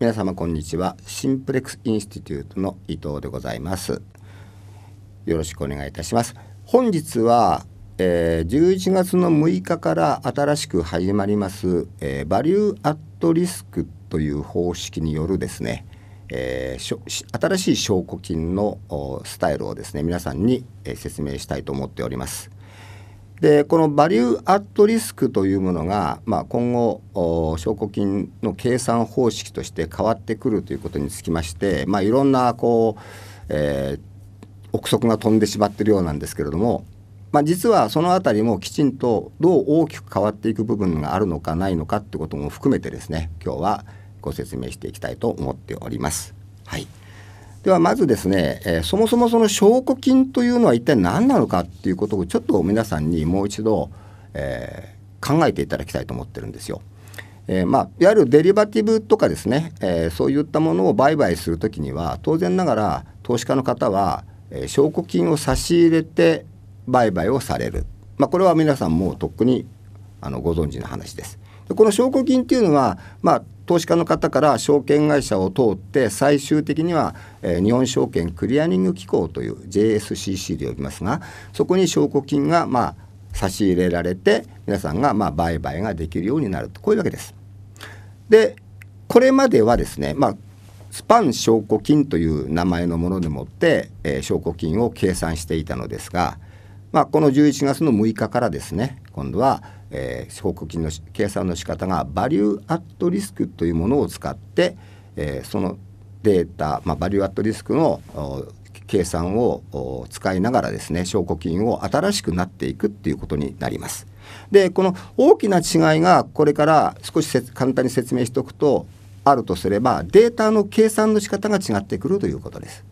皆様こんにちはシンプレックスインスティテュートの伊藤でございますよろしくお願いいたします本日は、えー、11月の6日から新しく始まります、えー、バリューアットリスクという方式によるですね、えー、新しい証拠金のスタイルをですね皆さんに、え説明したいと思っておりますでこのバリューアットリスクというものが、まあ、今後証拠金の計算方式として変わってくるということにつきまして、まあ、いろんなこう、えー、憶測が飛んでしまってるようなんですけれども、まあ、実はその辺りもきちんとどう大きく変わっていく部分があるのかないのかってことも含めてですね今日はご説明していきたいと思っております。はいではまずですね、えー、そもそもその証拠金というのは一体何なのかっていうことをちょっと皆さんにもう一度、えー、考えていただきたいと思ってるんですよ。えー、まあ、いわゆるデリバティブとかですね、えそういったものを売買する時には当然ながら投資家の方は、え証拠金を差し入れて売買をされる、まあ、これは皆さんもうとっくにあのご存知の話です。この証拠金っていうのは、まあ、投資家の方から証券会社を通って最終的には、えー、日本証券クリアリング機構という JSCC で呼びますがそこに証拠金がまあ差し入れられて皆さんがまあ売買ができるようになるとこういうわけです。でこれまではですね、まあ、スパン証拠金という名前のものでもって、えー、証拠金を計算していたのですが、まあ、この11月の6日からですね今度はえー、報告金の計算の仕方がバリューアットリスクというものを使って、えー、そのデータ、まあ、バリューアットリスクの計算を使いながらですね証拠金を新しくなっていくっていうことになります。でこの大きな違いがこれから少し簡単に説明しておくとあるとすればデータの計算の仕方が違ってくるということです。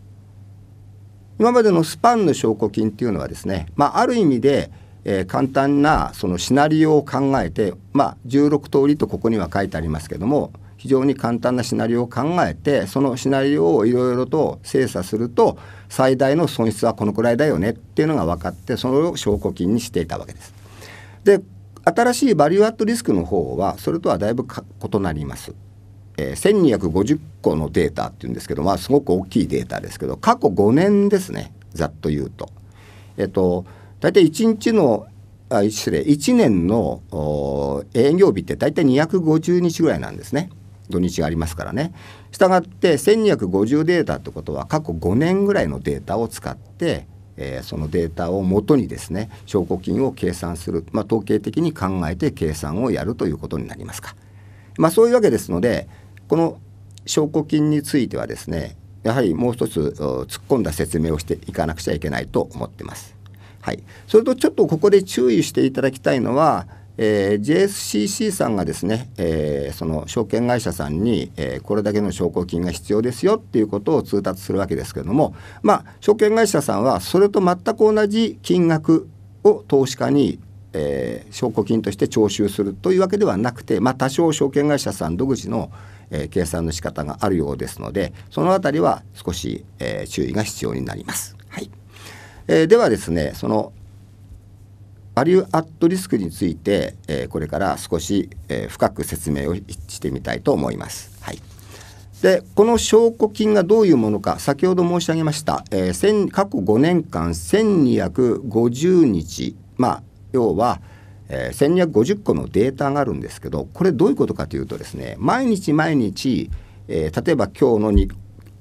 今までのスパンの証拠金っていうのはですね、まあ、ある意味でえー、簡単なそのシナリオを考えて、まあ、16通りとここには書いてありますけども非常に簡単なシナリオを考えてそのシナリオをいろいろと精査すると最大の損失はこのくらいだよねっていうのが分かってそれを証拠金にしていたわけです。で新しいバリューアットリスクの方はそれとはだいぶ異なります。えー、1250個のデータっていうんですけど、まあ、すごく大きいデータですけど過去5年ですねざっと言うと。えっと大体1日のあ失礼1年の営業日って大体250日ぐらいなんですね土日がありますからねしたがって1250データってことは過去5年ぐらいのデータを使って、えー、そのデータをもとにですね証拠金を計算する、まあ、統計的に考えて計算をやるということになりますか、まあ、そういうわけですのでこの証拠金についてはですねやはりもう一つ突っ込んだ説明をしていかなくちゃいけないと思ってます。はい、それとちょっとここで注意していただきたいのは、えー、JSCC さんがですね、えー、その証券会社さんに、えー、これだけの証拠金が必要ですよっていうことを通達するわけですけれども、まあ、証券会社さんはそれと全く同じ金額を投資家に、えー、証拠金として徴収するというわけではなくて、まあ、多少証券会社さん独自の、え計算の仕方があるようですのでその辺りは少し、え注意が必要になります。えー、ではですねそのバリューアットリスクについて、えー、これから少し、えー、深く説明をしてみたいと思います。はい、でこの証拠金がどういうものか先ほど申し上げました、えー、過去5年間1250日まあ要は、えー、1250個のデータがあるんですけどこれどういうことかというとですね毎日毎日、えー、例えば今日の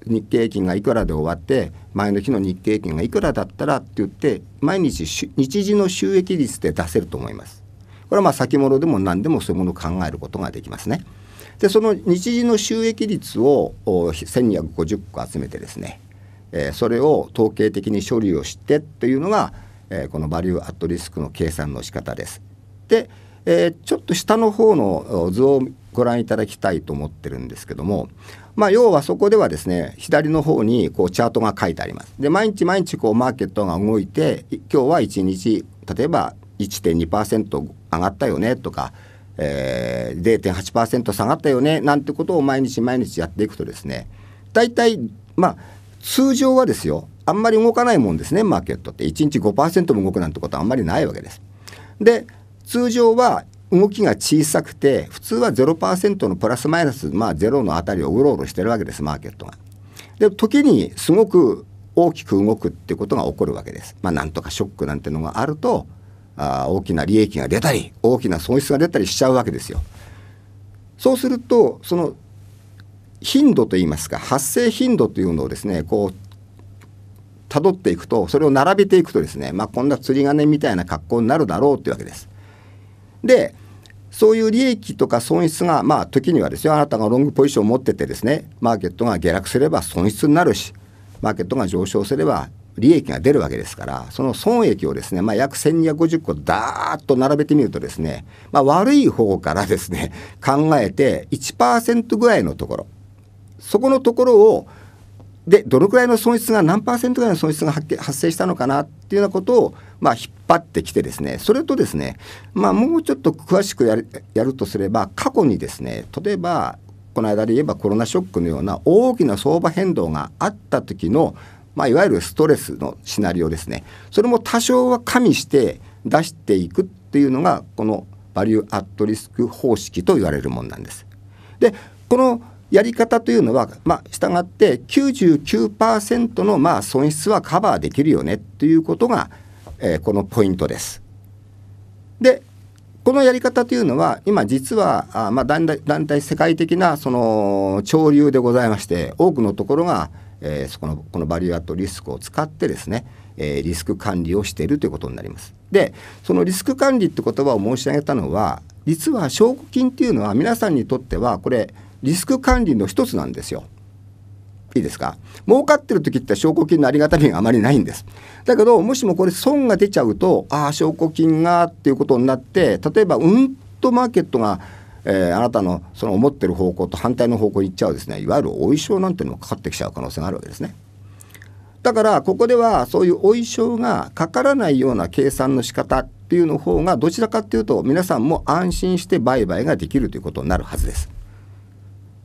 日経平均がいくらで終わって前の日の日経平均がいくらだったらって言って毎日日時の収益率で出せると思います。これはまあ先物でも何でもそういうものを考えることができますね。でその日時の収益率を1250個集めてですね、えー、それを統計的に処理をしてというのが、えー、このバリューアットリスクの計算の仕方です。で、えー、ちょっと下の方の図をご覧いただきたいと思ってるんですけどもまあ、要はそこではですね左の方にこうチャートが書いてあります。で毎日毎日こうマーケットが動いて今日は1日例えば1.2%上がったよねとか、えー、0.8%下がったよねなんてことを毎日毎日やっていくとですね大体まあ通常はですよあんまり動かないもんですねマーケットって1日5%も動くなんてことはあんまりないわけです。で通常は動きが小さくて普通は0%のプラスマイナス、まあ、0のあたりをうろうろしてるわけですマーケットが。で時にすごく大きく動くってことが起こるわけです。まあ、なんとかショックなんてのがあるとあ大きな利益が出たり大きな損失が出たりしちゃうわけですよ。そうするとその頻度といいますか発生頻度というのをですねこう辿っていくとそれを並べていくとですねまあこんな釣り鐘みたいな格好になるだろうというわけです。でそういう利益とか損失がまあ時にはですよあなたがロングポジションを持っててですねマーケットが下落すれば損失になるしマーケットが上昇すれば利益が出るわけですからその損益をですね、まあ、約1250個ダーッと並べてみるとですね、まあ、悪い方からですね考えて1%ぐらいのところそこのところをでどのくらいの損失が何パーセントぐらいの損失が発生したのかなっていうようなことを、まあ、引っ張ってきてですねそれとですね、まあ、もうちょっと詳しくやるやるとすれば過去にですね例えばこの間で言えばコロナショックのような大きな相場変動があった時の、まあ、いわゆるストレスのシナリオですねそれも多少は加味して出していくっていうのがこのバリューアットリスク方式と言われるものなんです。でこのやり方というのは、まあ、したがって99%のまあ損失はカバーできるよねということが、えー、このポイントです。でこのやり方というのは今実はあ、まあ、団体団体世界的なその潮流でございまして多くのところが、えー、そこのこのバリュアットリスクを使ってですね、えー、リスク管理をしているということになります。でそのリスク管理って言葉を申し上げたのは実は証拠金っていうのは皆さんにとってはこれリスク管理の一つなんですよ。いいですか儲かってる時って証拠金のありがたみがあまりないんです。だけどもしもこれ損が出ちゃうとああ証拠金がっていうことになって例えばうんとマーケットが、えー、あなたのその思ってる方向と反対の方向に行っちゃうですねいわゆるお衣装なんていうのもかかってきちゃう可能性があるわけですね。だからここではそういうお衣装がかからないような計算の仕方っていうの方がどちらかっていうと皆さんも安心して売買ができるということになるはずです。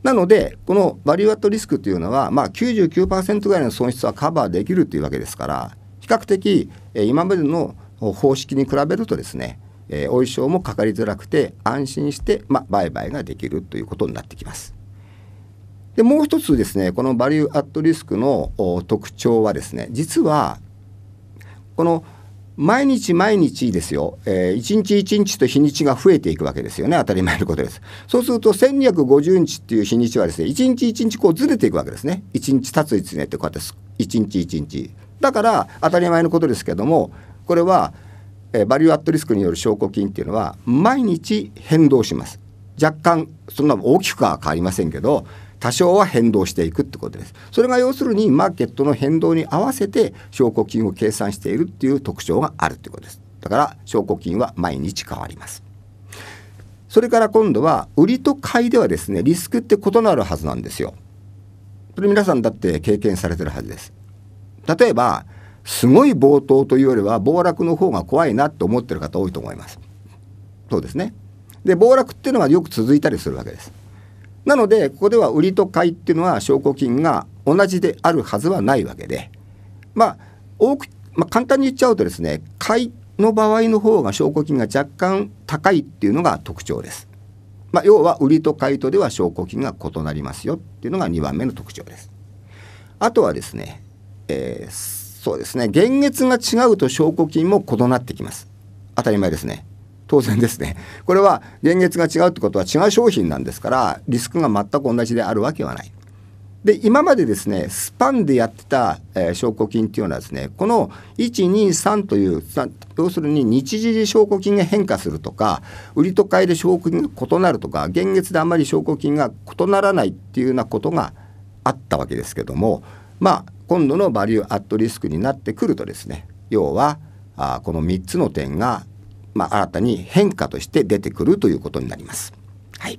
なので、このバリューアットリスクというのは、まあ99、ぐらいの損失はカバーできるというわけですから、比較的、え今までの方式に比べるとですね、えー、お衣装もかかりづらくて安心して、まあ、売買ができるということになってきます。でもう一つですねこのバリューアットリスクの特徴はですね実はこの毎日毎日ですよ、えー、1日1日と日にちが増えていくわけですよね当たり前のことですそうすると1250日っていう日にちはですね1日1日こうずれていくわけですね1日経ついつねってこうやって1日1日だから当たり前のことですけどもこれは、えー、バリューアットリスクによる証拠金っていうのは毎日変動します若干そんな大きくは変わりませんけど多少は変動していくってことです。それが要するにマーケットの変動に合わせて証拠金を計算しているっていう特徴があるってことです。だから証拠金は毎日変わります。それから今度は売りと買いではですねリスクって異なるはずなんですよ。それ皆さんだって経験されてるはずです。例えばすごい暴騰というよりは暴落の方が怖いなと思ってる方多いと思います。そうですね。で暴落っていうのはよく続いたりするわけです。なのでここでは売りと買いっていうのは証拠金が同じであるはずはないわけでまあ多く、まあ、簡単に言っちゃうとですね買いの場合の方が証拠金が若干高いっていうのが特徴です。まあ、要は売りと買いとでは証拠金が異なりますよっていうのが2番目の特徴です。あとはですね、えー、そうですね、現月が違うと証拠金も異なってきます。当たり前ですね。当然ですねこれは現月が違うってことは違う商品なんですからリスクが全く同じであるわけはない。で今までですねスパンでやってた、えー、証拠金っていうのはですねこの123という要するに日時証拠金が変化するとか売りと買いで証拠金が異なるとか現月であんまり証拠金が異ならないっていうようなことがあったわけですけどもまあ今度のバリューアットリスクになってくるとですね要はあこの3つの点がまあ、新たに変化として出てくるということになります。はい、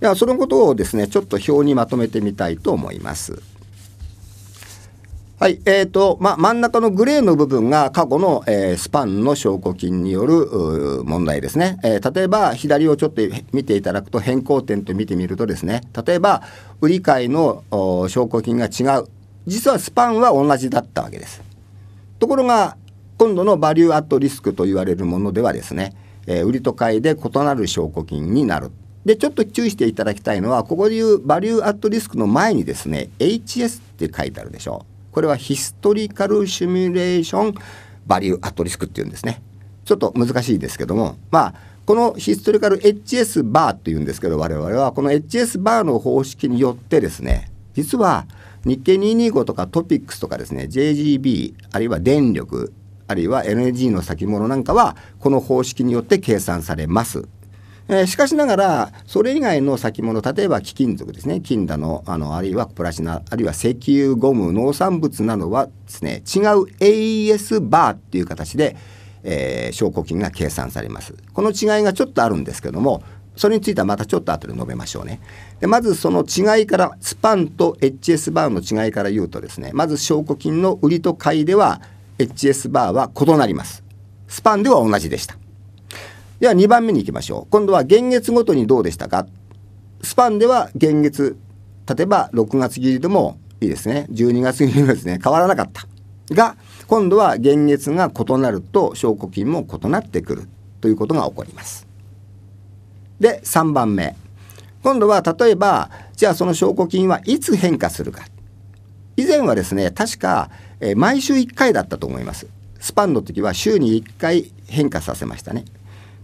ではそのことをですねちょっと表にまとめてみたいと思います。はい、えーとまあ、真ん中のグレーの部分が過去の、えー、スパンの証拠金による問題ですね、えー、例えば左をちょっと見ていただくと変更点と見てみるとですね例えば売り買いの証拠金が違う実はスパンは同じだったわけですところが今度のバリューアットリスクと言われるものではですね、えー、売りと買いで異なる証拠金になる。でちょっと注意していただきたいのはここでいうバリューアットリスクの前にですね HS って書いてあるでしょこれはヒストリカルシミュレーションバリューアットリスクっていうんですねちょっと難しいですけどもまあこのヒストリカル HS バーっていうんですけど我々はこの HS バーの方式によってですね実は日経225とかトピックスとかですね JGB あるいは電力あるいは NG の先物なんかはこの方式によって計算されます。えー、しかしながらそれ以外の先物例えば貴金属ですね金だのあのあるいはプラチナあるいは石油ゴム農産物などはですね違う AES バーっていう形で、えー、証拠金が計算されます。この違いがちょっとあるんですけどもそれについてはまたちょっと後で述べましょうね。でまずその違いからスパンと HS バーの違いから言うとですねまず証拠金の売りと買いでは HS バーは異なります。スパンでは同じでした。では2番目に行きましょう。今度は現月ごとにどうでしたかスパンでは現月、例えば6月切りでもいいですね。12月切りもですね、変わらなかった。が、今度は現月が異なると証拠金も異なってくるということが起こります。で、3番目。今度は例えば、じゃあその証拠金はいつ変化するか。以前はですね、確かえー、毎週1回だったと思います。スパンの時は週に1回変化させましたね。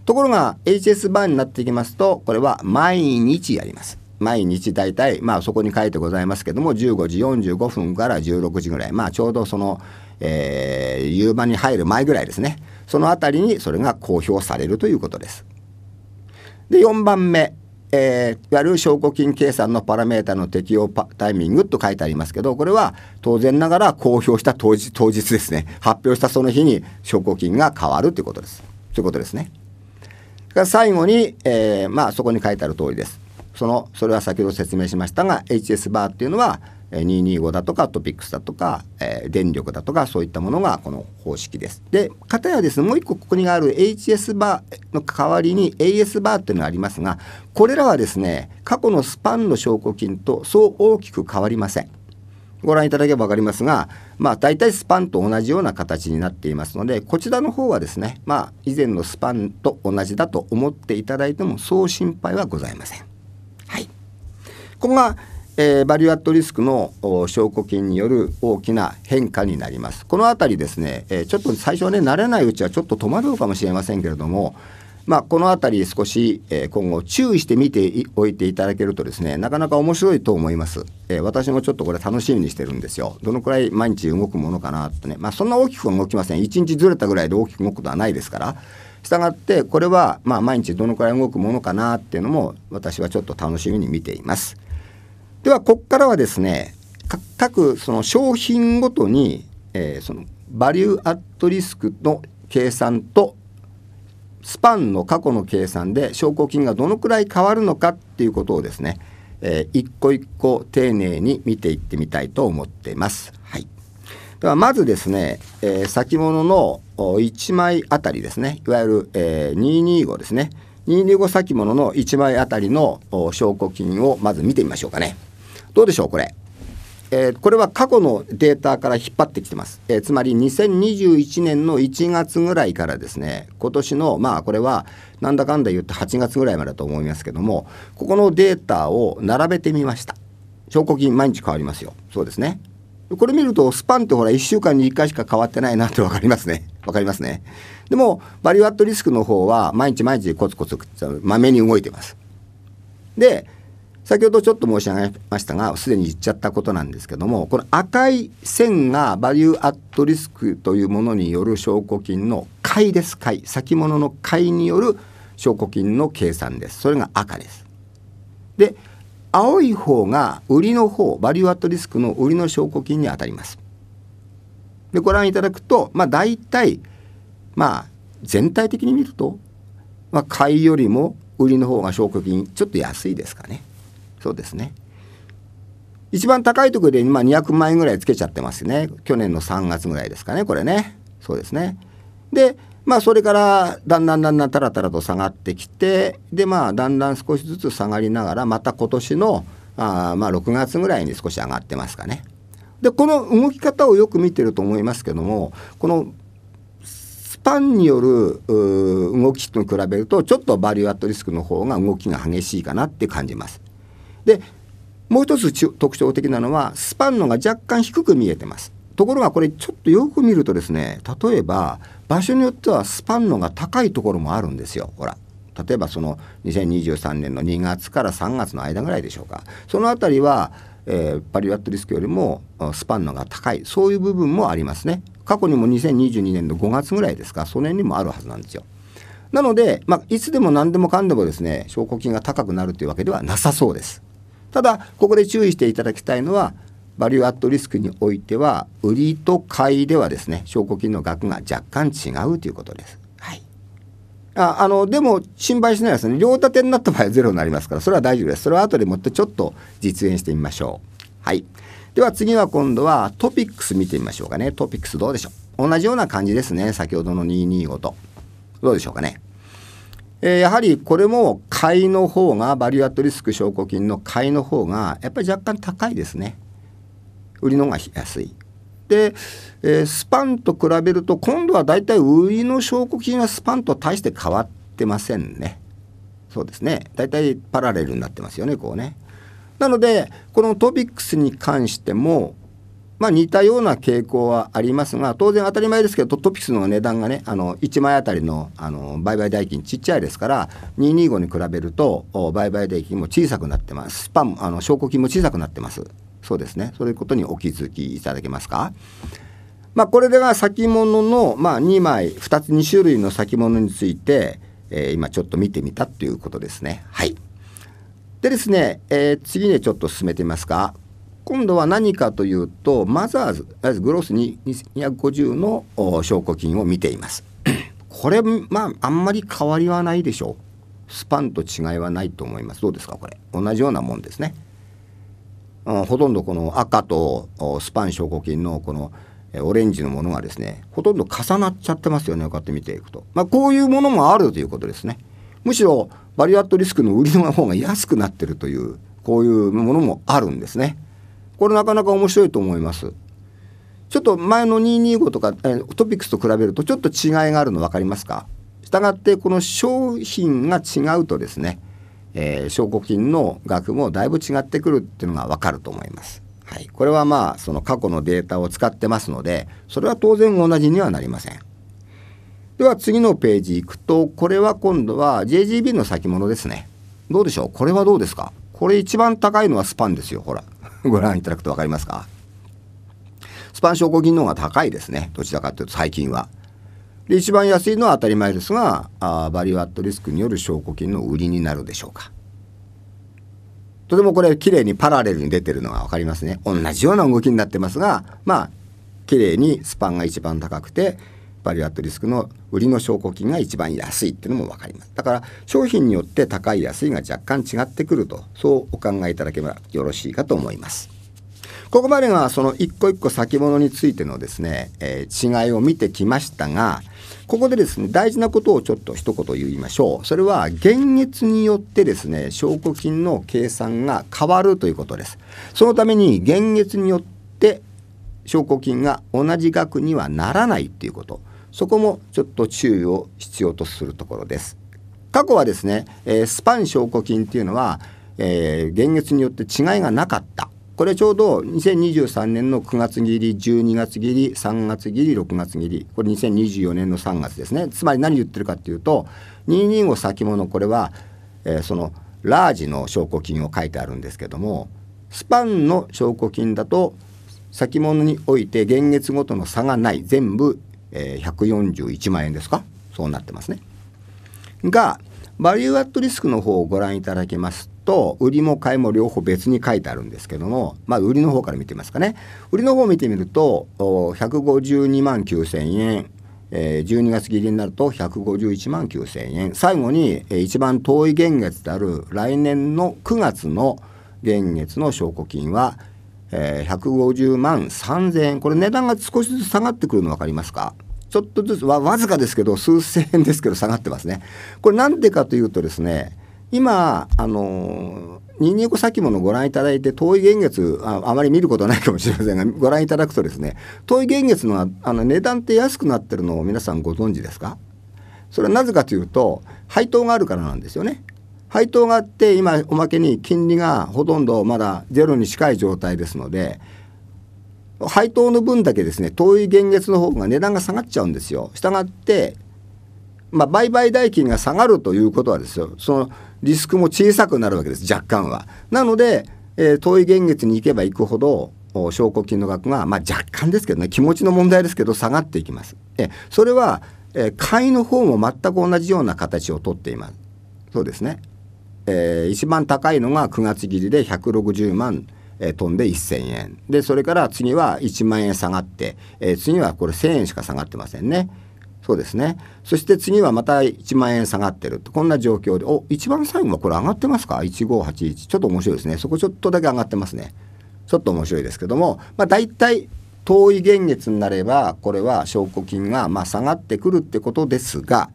ところが HS バーになっていきますと、これは毎日やります。毎日大体、まあそこに書いてございますけども、15時45分から16時ぐらい、まあちょうどその、えー、夕場に入る前ぐらいですね。そのあたりにそれが公表されるということです。で、4番目、えー、いわゆる証拠金計算のパラメータの適用パタイミングと書いてありますけどこれは当然ながら公表した当日当日ですね発表したその日に証拠金が変わるということですということですね。最後に、えー、まあ、そこに書いてある通りです。そのそれは先ほど説明しましたが HS バーっていうのは225だとかトピックスだとか、えー、電力だとかそういったものがこの方式です。で、かたやですね、もう一個ここにある HS バーの代わりに AS バーっていうのがありますが、これらはですね、過去のスパンの証拠金とそう大きく変わりません。ご覧いただければ分かりますが、まあ、大体スパンと同じような形になっていますのでこちらの方はですね、まあ、以前のスパンと同じだと思っていただいてもそう心配はございません。はい、ここがえー、バリューアットリスクの証拠金による大きな変化になります。このあたりですね、えー、ちょっと最初はね、慣れないうちはちょっと戸惑うかもしれませんけれども、まあ、このあたり少し、えー、今後注意して見ておいていただけるとですね、なかなか面白いと思います。えー、私もちょっとこれ楽しみにしてるんですよ。どのくらい毎日動くものかなとね、まあ、そんな大きくは動きません。1日ずれたぐらいで大きく動くことはないですから、したがってこれは、まあ、毎日どのくらい動くものかなっていうのも私はちょっと楽しみに見ています。ではここからはですね各その商品ごとに、えー、そのバリューアットリスクの計算とスパンの過去の計算で証拠金がどのくらい変わるのかっていうことをですね、えー、一個一個丁寧に見ていってみたいと思っています。はい、ではまずですね、えー、先物の1枚あたりですねいわゆる、えー、225ですね225先物の1枚あたりの証拠金をまず見てみましょうかね。どうでしょうこれ。えー、これは過去のデータから引っ張ってきてます、えー、つまり2021年の1月ぐらいからですね今年のまあこれはなんだかんだ言って8月ぐらいまでだと思いますけどもここのデータを並べてみました証拠金毎日変わりますよそうですねこれ見るとスパンってほら1週間に1回しか変わってないなって分かりますね分 かりますねでもバリュアットリスクの方は毎日毎日コツコツまめに動いてますで先ほどちょっと申し上げましたがすでに言っちゃったことなんですけどもこの赤い線がバリューアットリスクというものによる証拠金の買いです買い先物の買いによる証拠金の計算ですそれが赤ですで青い方が売りの方バリューアットリスクの売りの証拠金にあたりますでご覧いただくとまあ大体まあ全体的に見ると、まあ、買いよりも売りの方が証拠金ちょっと安いですかねそうですね。一番高いところで今200万円ぐらいつけちゃってますね。去年の3月ぐらいですかね、これね。そうですね。で、まあそれからだんだんだんだんたらたらと下がってきて、でまあだんだん少しずつ下がりながら、また今年のあまあ6月ぐらいに少し上がってますかね。で、この動き方をよく見てると思いますけども、このスパンによる動きと比べると、ちょっとバリューアットリスクの方が動きが激しいかなって感じます。でもう一つ特徴的なのはスパンのが若干低く見えてますところがこれちょっとよく見るとですね例えば場所によってはスパンのが高いところもあるんですよほら例えばその2023年の2月から3月の間ぐらいでしょうかその辺りは、えー、パリワットリスクよりもスパンのが高いそういう部分もありますね過去にも2022年の5月ぐらいですかその辺にもあるはずなんですよなので、まあ、いつでも何でもかんでもですね証拠金が高くなるというわけではなさそうですただここで注意していただきたいのはバリューアットリスクにおいては売りと買いではですね証拠金の額が若干違うということです。はい、ああのでも心配しないですね両立てになった場合はゼロになりますからそれは大丈夫ですそれは後でもってちょっと実演してみましょう。はい、では次は今度はトピックス見てみましょうかねトピックスどうでしょう同じような感じですね先ほどの225とどうでしょうかねえやはりこれも買いの方がバリュアットリスク証拠金の買いの方がやっぱり若干高いですね売りのが安いで、えスパンと比べると今度はだいたい売りの証拠金はスパンと大して変わってませんねそうですねだいたいパラレルになってますよねこうねなのでこのトピックスに関してもまあ、似たような傾向はありますが当然当たり前ですけどトピックスの値段がねあの1枚あたりのあの売買代金ちっちゃいですから225に比べると売買代金も小さくなってますスパンあの証拠金も小さくなってますそうですねそういうことにお気づきいただけますか。まあ、これでは先物の、まあ、2枚2つ2種類の先物について、えー、今ちょっと見てみたということですね。はい、でですね、えー、次にちょっと進めてみますか今度は何かというとマザーズグロスに250の証拠金を見ています これまああんまり変わりはないでしょうスパンと違いはないと思いますどうですかこれ同じようなもんですね、うん、ほとんどこの赤とスパン証拠金のこのオレンジのものがですねほとんど重なっちゃってますよねこうやって見ていくとまあこういうものもあるということですねむしろバリュアットリスクの売りの方が安くなってるというこういうものもあるんですね。これなかなか面白いと思います。ちょっと前の225とかトピックスと比べるとちょっと違いがあるの分かりますかしたがってこの商品が違うとですね、えー、証拠金の額もだいぶ違ってくるっていうのが分かると思います。はい、これはまあその過去のデータを使ってますのでそれは当然同じにはなりません。では次のページ行くとこれは今度は JGB の先物ですね。どうでしょうこれはどうですかこれ一番高いのはスパンですよほら ご覧いただくと分かりますかスパン症候群の方が高いですね。どちらかというと最近は。で、一番安いのは当たり前ですが、あバリュアットリスクによる証拠金の売りになるでしょうか。とてもこれ綺麗にパラレルに出てるのが分かりますね。同じような動きになってますが、まあ、綺麗にスパンが一番高くて、バリュアットリスクの売りの証拠金が一番安いっていうのも分かりますだから商品によって高い安いが若干違ってくるとそうお考えいただければよろしいかと思いますここまでがその一個一個先物についてのですね、えー、違いを見てきましたがここでですね大事なことをちょっと一言言いましょうそれは現月によってですね証拠金の計算が変わるということですそのために現月によって証拠金が同じ額にはならないということそこもちょっと注意を必要とするところです。過去はですね、えー、スパン証拠金っていうのは、えー、現月によって違いがなかったこれちょうど2023年の9月切り12月切り3月切り6月切りこれ2024年の3月ですねつまり何言ってるかっていうと225先物これは、えー、そのラージの証拠金を書いてあるんですけどもスパンの証拠金だと先物において現月ごとの差がない全部え141万円ですかそうなってますね。が、バリューアットリスクの方をご覧いただきますと、売りも買いも両方別に書いてあるんですけども、まあ、売りの方から見てみますかね。売りの方を見てみると、152万9000円、え12月切りになると151万9000円。最後に、え一番遠い元月である来年の9月の元月の証拠金は、え150万3000円。これ値段が少しずつ下がってくるの分かりますかちょっとずつわわずかですけど数千円ですけど下がってますね。これなんでかというとですね今あのニンニク先物ご覧いただいて遠い現月ああまり見ることないかもしれませんがご覧いただくとですね遠い現月のあの値段って安くなってるのを皆さんご存知ですかそれはなぜかというと配当があるからなんですよね。配当があって今おまけに金利がほとんどまだゼロに近い状態ですので配当の分だけですね遠い現月の方が値段が下がっちゃうんですよ。したがって、まあ、売買代金が下がるということはですよそのリスクも小さくなるわけです若干は。なので、えー、遠い現月に行けば行くほど証拠金の額が、まあ、若干ですけどね気持ちの問題ですけど下がっていきます。えそれは、えー、買いの方も全く同じような形をとっています。そうですね、えー、一番高いのが9月切りで160万えー、飛んで1000円でそれから次は1万円下がって、えー、次はこれ1000円しか下がってませんねそうですねそして次はまた1万円下がってるこんな状況でお一番最後はこれ上がってますか1581ちょっと面白いですねそこちょっとだけ上がってますねちょっと面白いですけどもまあ大体遠い現月になればこれは証拠金がまあ下がってくるってことですが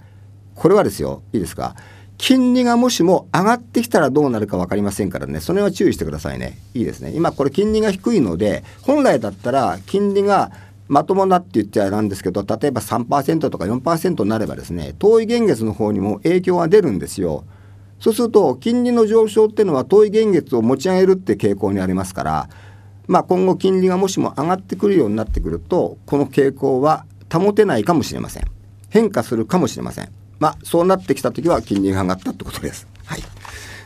これはですよいいですか金利がもしも上がってきたらどうなるか分かりませんからね、その辺は注意してくださいね。いいですね。今これ金利が低いので、本来だったら金利がまともなって言っちゃなんですけど、例えば3%とか4%になればですね、遠い現月の方にも影響が出るんですよ。そうすると、金利の上昇っていうのは遠い限月を持ち上げるって傾向にありますから、まあ、今後金利がもしも上がってくるようになってくると、この傾向は保てないかもしれません。変化するかもしれません。まあ、そうなってきた時は金利が上がったってことです。はい。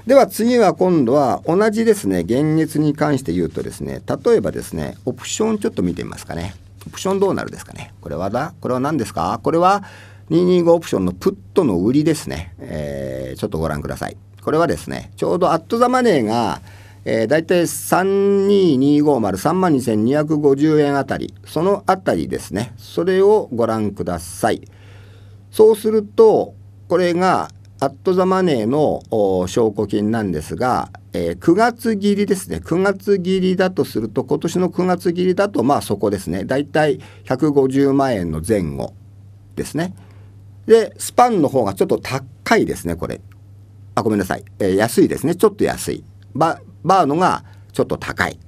では次は今度は同じですね、現月に関して言うとですね、例えばですね、オプションちょっと見てみますかね。オプションどうなるですかね。これはだ、これは何ですかこれは225オプションのプットの売りですね。えー、ちょっとご覧ください。これはですね、ちょうどアットザマネーが、えー、たい32250、32,250円あたり、そのあたりですね。それをご覧ください。そうするとこれがアット・ザ・マネーの証拠金なんですが、えー、9月切りですね9月切りだとすると今年の9月切りだとまあそこですねだいたい150万円の前後ですねでスパンの方がちょっと高いですねこれあごめんなさい、えー、安いですねちょっと安いババーのがちょっと高い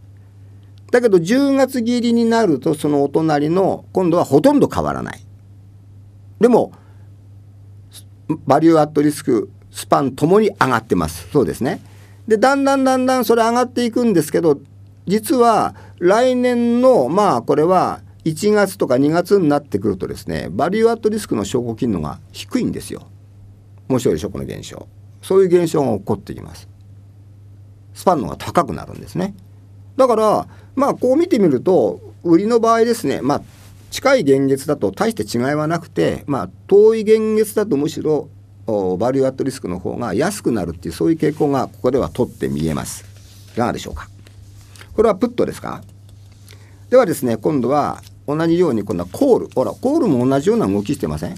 だけど10月切りになるとそのお隣の今度はほとんど変わらないでもバリューアットリスクスパンともに上がってますそうですねでだんだんだんだんそれ上がっていくんですけど実は来年のまあこれは1月とか2月になってくるとですねバリューアットリスクの証拠金のが低いんですよ面白いでしょこの現象そういう現象が起こってきますスパンの方が高くなるんですねだからまあこう見てみると売りの場合ですねまあ近い現月だと大して違いはなくて、まあ、遠い現月だとむしろバリューアットリスクの方が安くなるっていうそういう傾向がここでは取って見えます。いかがでしょうかこれはプットですかではですね今度は同じように今度はコールほらコールも同じような動きしてません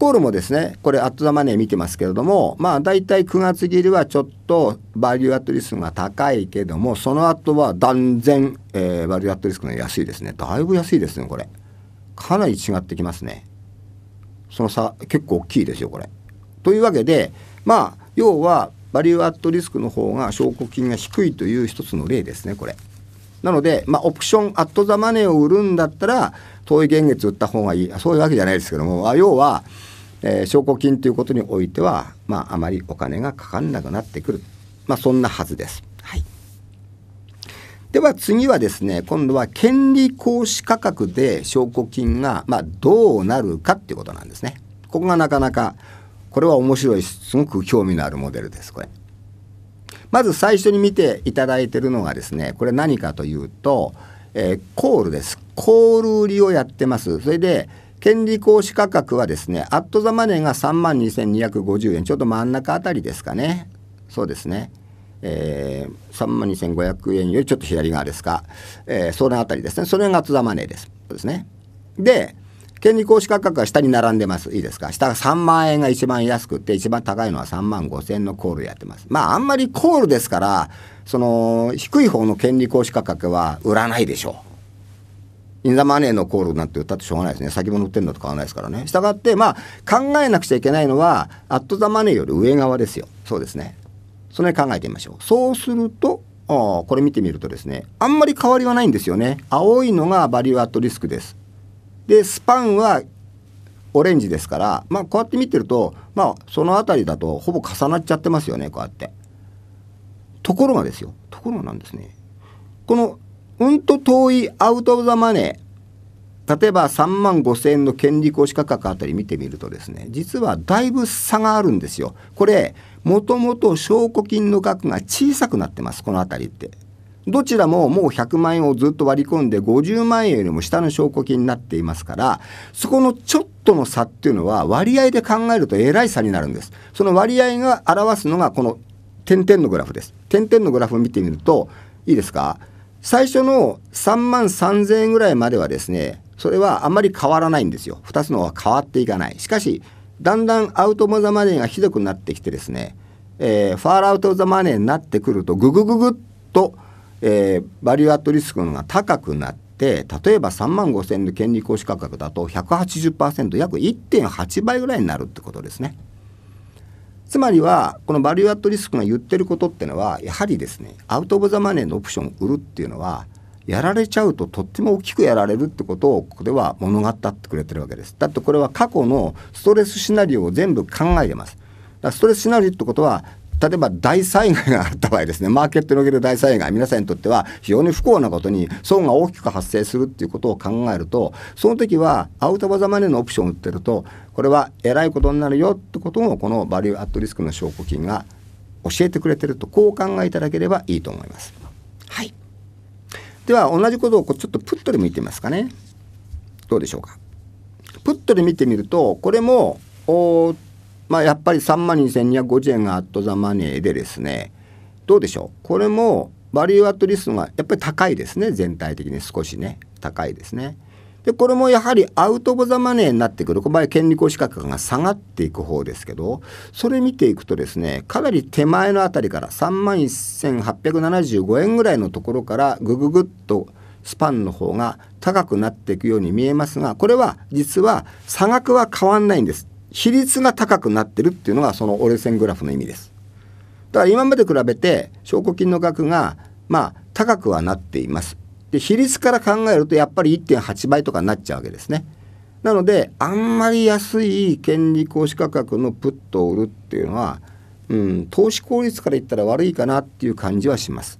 コールもですねこれアットザマネー見てますけれどもまあ大体9月切りはちょっとバリューアットリスクが高いけどもその後は断然、えー、バリューアットリスクの安いですねだいぶ安いですねこれかなり違ってきますねその差結構大きいですよこれというわけでまあ要はバリューアットリスクの方が証拠金が低いという一つの例ですねこれなので、まあ、オプションアットザマネーを売るんだったら遠い現月売った方がいいそういうわけじゃないですけどもあ要はえー、証拠金ということにおいては、まあ、あまりお金がかかんなくなってくる、まあ、そんなはずです。はい、では次はですね今度は権利行使価格で証拠金が、まあ、どうなるかっていうことなんですね。ここがなかなかこれは面白いすごく興味のあるモデルですこれ。まず最初に見ていただいてるのがですねこれ何かというと、えー、コールですコール売りをやってますそれで権利行使価格はですねアット・ザ・マネーが3万2250円ちょっと真ん中あたりですかねそうですね、えー、3万2500円よりちょっと左側ですか、えー、そのあたりですねそれがアット・ザ・マネーですそうですねで権利行使価格は下に並んでますいいですか下が3万円が一番安くて一番高いのは3万5千のコールやってますまああんまりコールですからその低い方の権利行使価格は売らないでしょうインザマネーのコールなんて歌ってしょうがないですね。先物売ってんのと変わらないですからね。従って、まあ、考えなくちゃいけないのは、アットザマネーより上側ですよ。そうですね。その辺考えてみましょう。そうすると、これ見てみるとですね、あんまり変わりはないんですよね。青いのがバリューアットリスクです。で、スパンはオレンジですから、まあ、こうやって見てると、まあ、その辺りだとほぼ重なっちゃってますよね、こうやって。ところがですよ。ところがなんですね。このうんと遠いアウト・オブ・ザ・マネー例えば3万5千円の権利行使価格あたり見てみるとですね実はだいぶ差があるんですよ。これもともと証拠金の額が小さくなってますこのあたりって。どちらももう100万円をずっと割り込んで50万円よりも下の証拠金になっていますからそこのちょっとの差っていうのは割合で考えるとえらい差になるんです。その割合が表すのがこの点々のグラフです。点々のグラフを見てみるといいですか最初の3万3000円ぐらいまではですねそれはあまり変わらないんですよ2つのは変わっていかないしかしだんだんアウト・モ・ザ・マネーがひどくなってきてですね、えー、ファール・アウト・ザ・マネーになってくるとググググっと、えー、バリュー・アット・リスクが高くなって例えば3万5,000円の権利行使価格だと180%約1.8倍ぐらいになるってことですね。つまりはこのバリューアットリスクが言ってることってのはやはりですねアウト・オブ・ザ・マネーのオプションを売るっていうのはやられちゃうととっても大きくやられるってことをここでは物語ってくれてるわけです。だってこれは過去のストレスシナリオを全部考えてます。だからストレスシナリオってことは例えば大災害があった場合ですねマーケットにおける大災害皆さんにとっては非常に不幸なことに損が大きく発生するっていうことを考えるとその時はアウト・オブ・ザ・マネーのオプションを売ってるとこれはえらいことになるよってことをこのバリュー・アット・リスクの証拠金が教えてくれてるとこう考えいただければいいと思います。はい、では同じことをちょっとプットで見てみますかね。どうでしょうか。プットで見てみるとこれもおっまあ、やっぱり3万2250円がアットザマネーでですねどうでしょうこれもバリューアットリストがやっぱり高いですね全体的に少しね高いですね。でこれもやはりアウト・オブ・ザ・マネーになってくるこの場合権利行使価格が下がっていく方ですけどそれ見ていくとですねかなり手前のあたりから3万1875円ぐらいのところからグググッとスパンの方が高くなっていくように見えますがこれは実は差額は変わんないんです比率が高くなってるっていうのがその折れ線グラフの意味です。だから今まで比べて証拠金の額がまあ高くはなっています。で比率から考えるとやっぱり1.8倍とかになっちゃうわけですね。なのであんまり安い権利行使価格のプットを売るっていうのは、うん、投資効率から言ったら悪いかなっていう感じはします。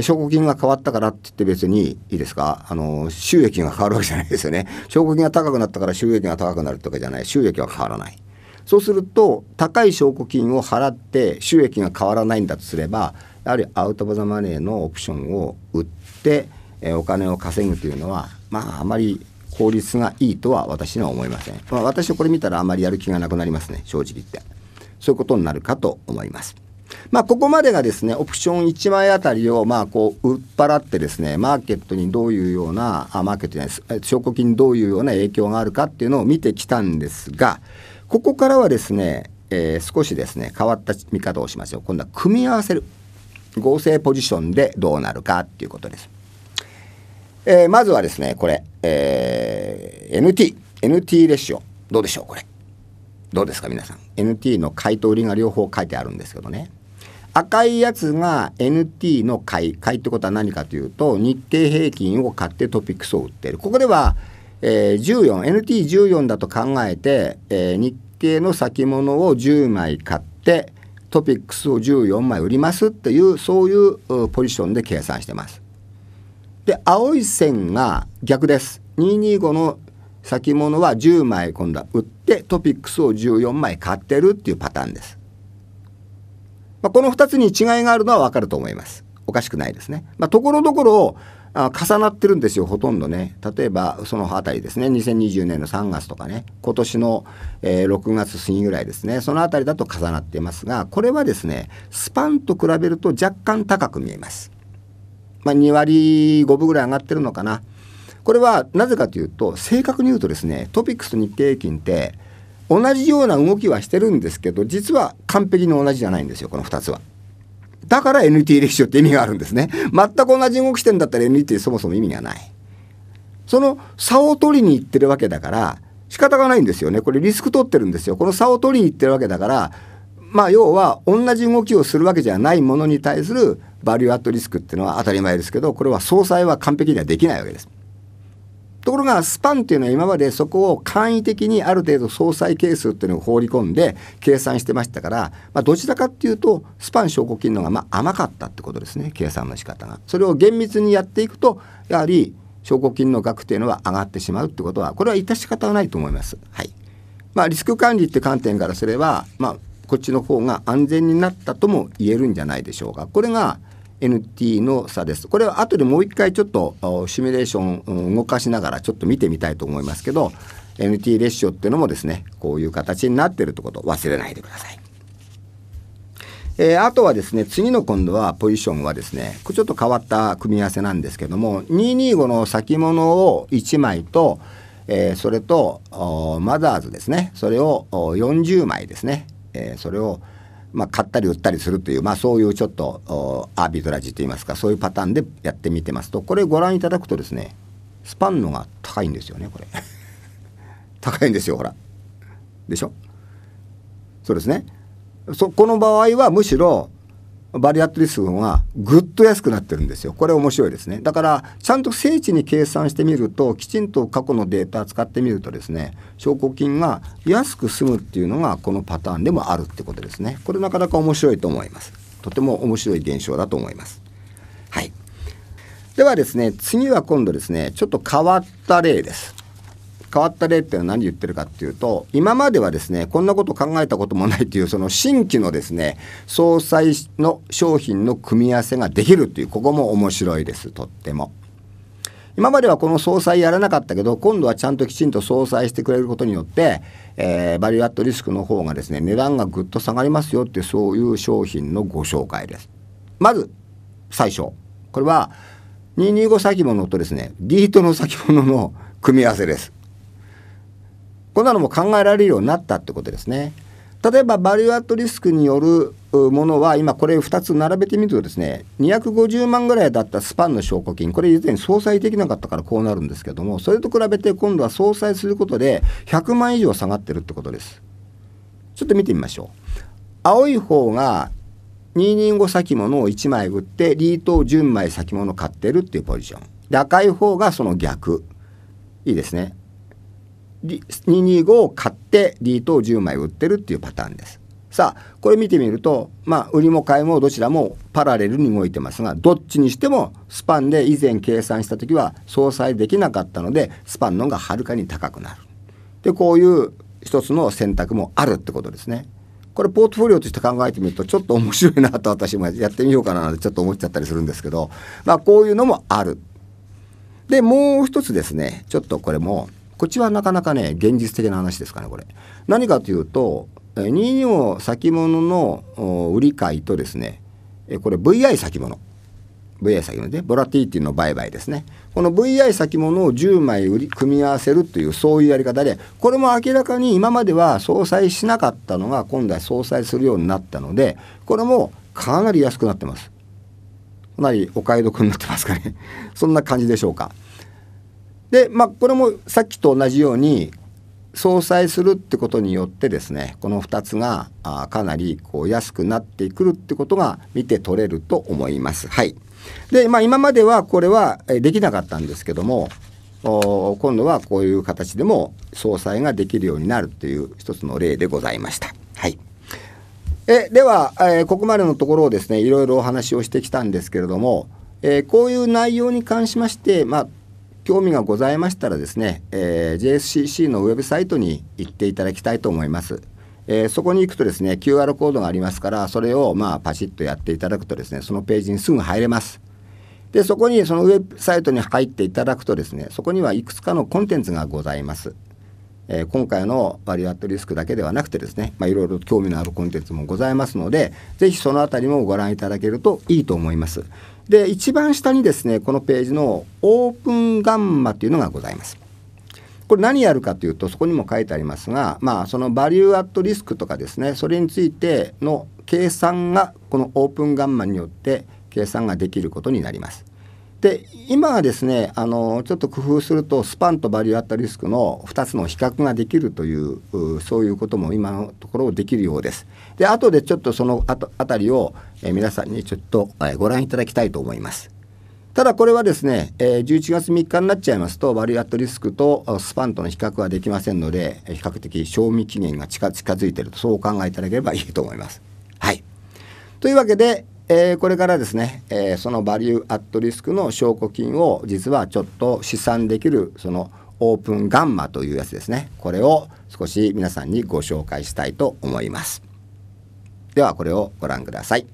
証拠金が変わったからって言って別にいいですかあの収益が変わるわけじゃないですよね証拠金が高くなったから収益が高くなるとかじゃない収益は変わらないそうすると高い証拠金を払って収益が変わらないんだとすればやはりアウト・オブ・ザ・マネーのオプションを売って、えお金を稼ぐというのはまああまり効率がいいとは私には思いません、まあ、私はこれ見たらあまりやる気がなくなりますね正直言ってそういうことになるかと思いますまあ、ここまでがですね、オプション1枚あたりを、まあ、こう、売っ払ってですね、マーケットにどういうような、あマーケットじゃないです、証拠金にどういうような影響があるかっていうのを見てきたんですが、ここからはですね、えー、少しですね、変わった見方をしますよ。今度は組み合わせる。合成ポジションでどうなるかっていうことです。えー、まずはですね、これ、えー、NT、NT レシオ。どうでしょう、これ。どうですか、皆さん。NT の買い売りが両方書いてあるんですけどね。赤いやつが NT の買い買いってことは何かというと日経平均を買ってトピックスを売ってるここでは、えー、14 NT14 だと考えて、えー、日経の先物を10枚買ってトピックスを14枚売りますっていうそういうポジションで計算してます。で青い線が逆です。225の先物は10枚今度は売ってトピックスを14枚買ってるっていうパターンです。まあ、この2つに違いがあるのはわかると思います。おかしくないですね。まあ、ところどころ重なってるんですよ、ほとんどね。例えば、その辺りですね、2020年の3月とかね、今年の、えー、6月過ぎぐらいですね、その辺りだと重なっていますが、これはですね、スパンと比べると若干高く見えます。まあ、2割5分ぐらい上がってるのかな。これはなぜかというと、正確に言うとですね、トピックスと日経平均って、同じような動きはしてるんですけど実は完璧に同じじゃないんですよこの2つは。だから NT 歴史って意味があるんですね。全く同じ動きしてんだったら NT そもそも意味がない。その差を取りに行ってるわけだから仕方がないんですよね。これリスク取ってるんですよ。この差を取りに行ってるわけだからまあ要は同じ動きをするわけじゃないものに対するバリューアットリスクっていうのは当たり前ですけどこれは総裁は完璧にはできないわけです。ところがスパンっていうのは今までそこを簡易的にある程度相殺係数っていうのを放り込んで計算してましたから、まあ、どちらかっていうとスパン証拠金のがまあ甘かったってことですね計算の仕方が。それを厳密にやっていくとやはり証拠金の額っていうのは上がってしまうってことはこれは致し方ないと思います。はいまあ、リスク管理って観点からすれば、まあ、こっちの方が安全になったとも言えるんじゃないでしょうか。これが NT の差です。これは後でもう一回ちょっとシミュレーション動かしながらちょっと見てみたいと思いますけど NT レシオっていうのもですねこういう形になってるってこと忘れないでください。えー、あとはですね次の今度はポジションはですねちょっと変わった組み合わせなんですけども225の先物を1枚と、えー、それとマザーズですねそれを40枚ですね、えー、それを、まあ、買ったり売ったりするという、まあ、そういうちょっとアービトラジといいますかそういうパターンでやってみてますとこれご覧いただくとですねスパンのが高いんですよねこれ 高いんですよほらでしょそうですねそこの場合はむしろバリアットリスクはぐっと安くなってるんですよ。これ面白いですね。だからちゃんと精緻に計算してみるときちんと過去のデータ使ってみるとですね証拠金が安く済むっていうのがこのパターンでもあるってことですね。これなかなか面白いと思います。とても面白い現象だと思います。はい。ではですね次は今度ですねちょっと変わった例です。変わった例っていうのは何言ってるかっていうと今まではですねこんなこと考えたこともないっていうその新規のですね総裁の商品の組み合わせができるというここも面白いですとっても。今まではこの総裁やらなかったけど今度はちゃんときちんと総裁してくれることによって、えー、バリューアットリスクの方がですね値段がぐっと下がりますよっていうそういう商品のご紹介です。まず最初これは225先物とですねリートの先物の組み合わせです。こんなのも考えられるようになったってことですね。例えばバリューアットリスクによるものは今これ2つ並べてみるとですね250万ぐらいだったスパンの証拠金これ以前相殺できなかったからこうなるんですけどもそれと比べて今度は相殺することで100万以上下がってるってことですちょっと見てみましょう青い方が225先物を1枚売ってリートを10枚先物買ってるっていうポジションで赤い方がその逆いいですね225を買ってリートを10枚売ってるっていうパターンです。さあこれ見てみるとまあ売りも買いもどちらもパラレルに動いてますがどっちにしてもスパンで以前計算した時は相殺できなかったのでスパンの方がはるかに高くなる。でこういう一つの選択もあるってことですね。これポートフォリオとして考えてみるとちょっと面白いなと私もやってみようかななんてちょっと思っちゃったりするんですけどまあこういうのもある。でもう一つですねちょっとこれもこっちはなかなかね、現実的な話ですかね、これ。何かというと、2を先物の売り買いとですね、これ VI 先物。VI 先物ね、ボラティティの売買ですね。この VI 先物を10枚売り組み合わせるというそういうやり方で、これも明らかに今までは相殺しなかったのが今度は相殺するようになったので、これもかなり安くなってます。かなりお買い得になってますかね。そんな感じでしょうか。で、まあ、これもさっきと同じように相殺するってことによってですねこの2つがあかなりこう安くなってくるってことが見て取れると思います。はいでまあ、今まではこれはできなかったんですけども今度はこういう形でも相殺ができるようになるという一つの例でございました。はいえでは、えー、ここまでのところをですねいろいろお話をしてきたんですけれども、えー、こういう内容に関しまして、まあ、興味がございましたらですね、えー、JSCC のウェブサイトに行っていただきたいと思います。えー、そこに行くとですね QR コードがありますからそれをまあパシッとやっていただくとですねそのページにすぐ入れます。でそこにそのウェブサイトに入っていただくとですねそこにはいくつかのコンテンツがございます。えー、今回のバリュアットリスクだけではなくてですねいろいろ興味のあるコンテンツもございますので是非そのあたりもご覧いただけるといいと思います。で一番下にですねこのページのオープンガンマというのがございます。これ何やるかというとそこにも書いてありますが、まあ、そのバリューアットリスクとかですねそれについての計算がこのオープンガンマによって計算ができることになります。で今はですねあのちょっと工夫するとスパンとバリューアットリスクの2つの比較ができるというそういうことも今のところできるようです。で後でちょっとそのあたりをえ皆さんにちょっと、えご覧いただきたいと思います。ただこれはですね、え11月3日になっちゃいますと、バリューアットリスクとスパンとの比較はできませんので、比較的賞味期限が近づいていると、そうお考えいただければいいと思います。はい。というわけで、えー、これからですね、えー、そのバリューアットリスクの証拠金を実はちょっと試算できる、そのオープンガンマというやつですね。これを少し皆さんにご紹介したいと思います。ではこれをご覧ください。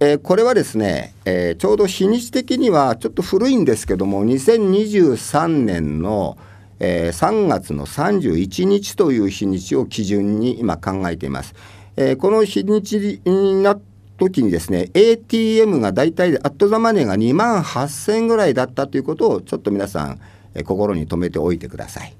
えー、これはですね、えー、ちょうど日にち的にはちょっと古いんですけども2023年の、えー、3月の31日という日にちを基準に今考えています。えー、この日にちになっ時にですね ATM が大体アットザマネーが2万8000円ぐらいだったということをちょっと皆さん、心に留めておいてください。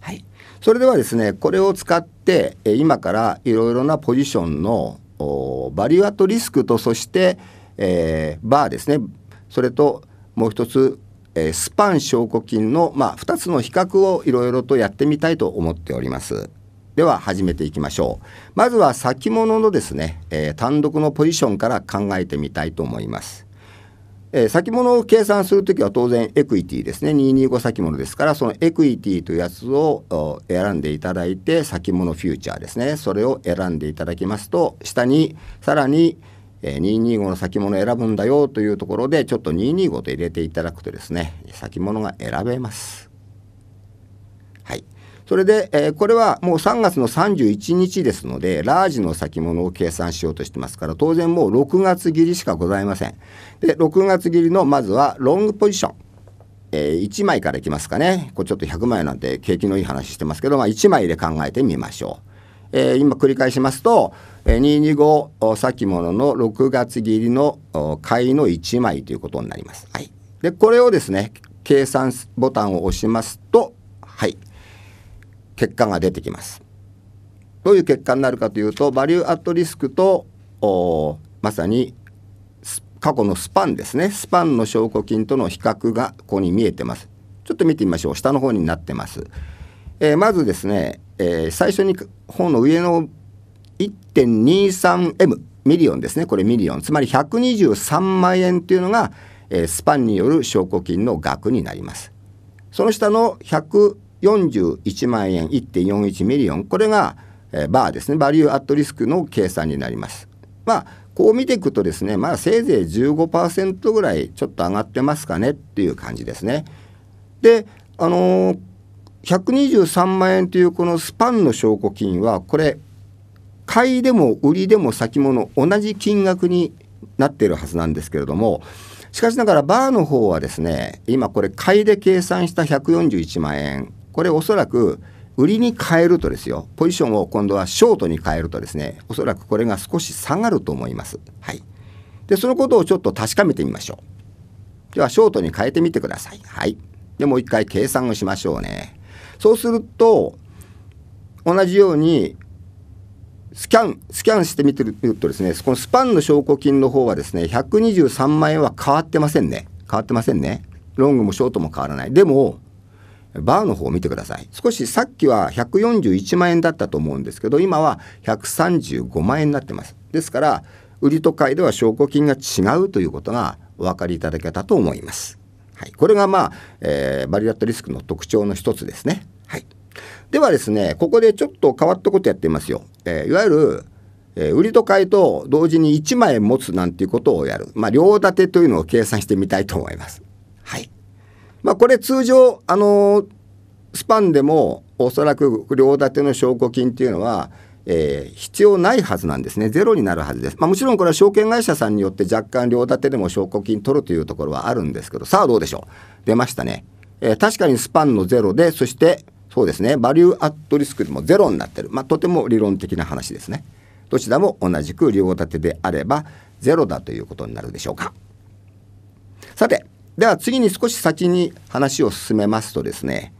はい、それではですねこれを使って、今からいろいろなポジションのバリュアットリスクとそして、えー、バーですねそれともう一つ、えー、スパン証拠金の、まあ、2つの比較をいろいろとやってみたいと思っております。では始めていきましょう。まずは先物のですね、えー、単独のポジションから考えてみたいと思います。えー、先物を計算するときは当然エクイティですね225先物ですからそのエクイティというやつを選んでいただいて先物フューチャーですねそれを選んでいただきますと下にさらに225の先物選ぶんだよというところでちょっと225と入れていただくとですね先物が選べます。それで、えー、これはもう3月の31日ですので、ラージの先物を計算しようとしてますから、当然もう6月切りしかございません。で、6月切りのまずはロングポジション。えー、1枚からいきますかね。これちょっと100枚なんて景気のいい話してますけど、まあ、1枚で考えてみましょう。えー、今繰り返しますと、えー、225先物の6月切りの買いの1枚ということになります。はい。で、これをですね、計算ボタンを押しますと、はい。結果が出てきます。どういう結果になるかというとバリューアットリスクとまさに過去のスパンですねスパンの証拠金との比較がここに見えてます。ちょっと見てみましょう下の方になってます。えー、まずですね、えー、最初に方の上の 1.23M ミリオンですねこれミリオンつまり123万円というのが、えー、スパンによる証拠金の額になります。その下の100 41万円1.41ミリオンこれが、えー、バーですねバリューアットリスクの計算になります。まあこう見ていくとですねまあせいぜい15%ぐらいちょっと上がってますかねっていう感じですね。であのー、123万円というこのスパンの証拠金はこれ買いでも売りでも先物同じ金額になっているはずなんですけれどもしかしながらバーの方はですね今これ買いで計算した141万円これおそらく売りに変えるとですよポジションを今度はショートに変えるとですねおそらくこれが少し下がると思います。はい、でそのことをちょっと確かめてみましょう。ではショートに変えてみてください。はい、でもう一回計算をしましょうね。そうすると同じようにスキャン、スキャンしてみてるとですね、このスパンの証拠金の方はですね、123万円は変わってませんね。変わってませんね。ロングもショートも変わらない。でも、バーの方を見てください。少しさっきは141万円だったと思うんですけど、今は135万円になってます。ですから、売りと買いでは証拠金が違うということがお分かりいただけたと思います。はい、これがまあ、えー、バリアットリスクの特徴の一つですね。はい。ではですね、ここでちょっと変わったことやってみますよ。えー、いわゆる、えー、売りと買いと同時に1枚持つなんていうことをやる。まあ、両立てというのを計算してみたいと思います。まあ、これ通常、あのスパンでもおそらく両建ての証拠金っていうのは、えー、必要ないはずなんですね、ゼロになるはずです、まあ、もちろんこれは証券会社さんによって若干両建てでも証拠金取るというところはあるんですけど、さあどうでしょう、出ましたね、えー、確かにスパンのゼロで、そしてそうですね、バリューアットリスクでもゼロになってる、まあ、とても理論的な話ですね、どちらも同じく両建てであれば、ゼロだということになるでしょうか。さてでは次に少し先に話を進めますとですね、